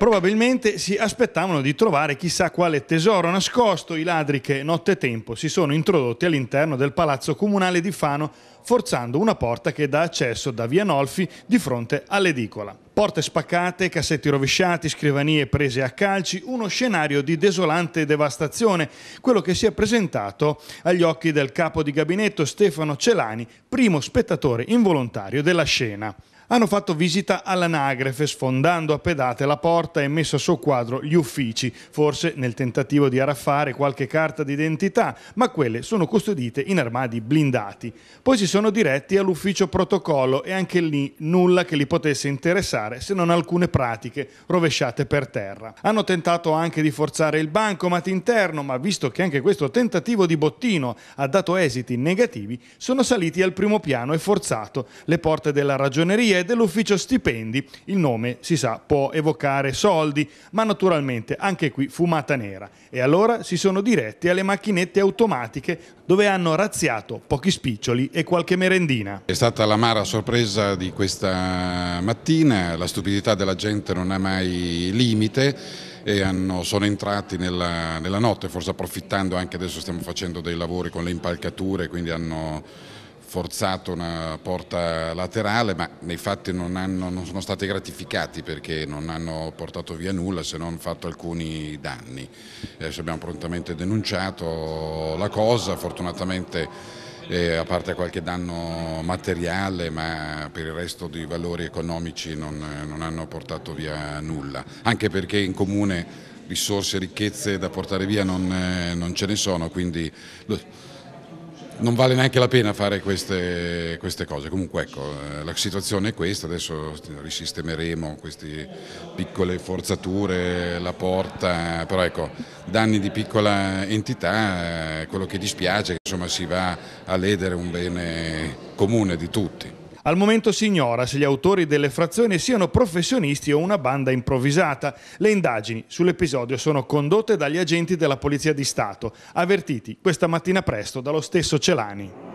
Probabilmente si aspettavano di trovare chissà quale tesoro nascosto i ladri che nottetempo si sono introdotti all'interno del palazzo comunale di Fano forzando una porta che dà accesso da via Nolfi di fronte all'edicola. Porte spaccate, cassetti rovesciati, scrivanie prese a calci, uno scenario di desolante devastazione, quello che si è presentato agli occhi del capo di gabinetto Stefano Celani, primo spettatore involontario della scena hanno fatto visita all'anagrafe sfondando a pedate la porta e messo a soqquadro gli uffici, forse nel tentativo di araffare qualche carta d'identità, ma quelle sono custodite in armadi blindati. Poi si sono diretti all'ufficio protocollo e anche lì nulla che li potesse interessare se non alcune pratiche rovesciate per terra. Hanno tentato anche di forzare il bancomat interno, ma visto che anche questo tentativo di bottino ha dato esiti negativi, sono saliti al primo piano e forzato le porte della ragioneria dell'ufficio stipendi, il nome si sa può evocare soldi, ma naturalmente anche qui fumata nera. E allora si sono diretti alle macchinette automatiche dove hanno razziato pochi spiccioli e qualche merendina. È stata l'amara sorpresa di questa mattina, la stupidità della gente non ha mai limite e hanno, sono entrati nella, nella notte, forse approfittando anche adesso stiamo facendo dei lavori con le impalcature, quindi hanno forzato una porta laterale, ma nei fatti non, hanno, non sono stati gratificati perché non hanno portato via nulla se non fatto alcuni danni. Adesso eh, abbiamo prontamente denunciato la cosa, fortunatamente eh, a parte qualche danno materiale, ma per il resto di valori economici non, non, hanno portato via nulla, anche perché in comune risorse, e ricchezze da portare via non, eh, non ce ne sono, quindi non vale neanche la pena fare queste, queste cose. Comunque ecco, eh, la situazione è questa, adesso risistemeremo queste piccole forzature, la porta, eh, però ecco, danni di piccola entità, eh, quello che dispiace è che insomma, si va a ledere un bene comune di tutti. Al momento si ignora se gli autori delle frazioni siano professionisti o una banda improvvisata. Le indagini sull'episodio sono condotte dagli agenti della Polizia di Stato, avvertiti questa mattina presto dallo stesso Celani.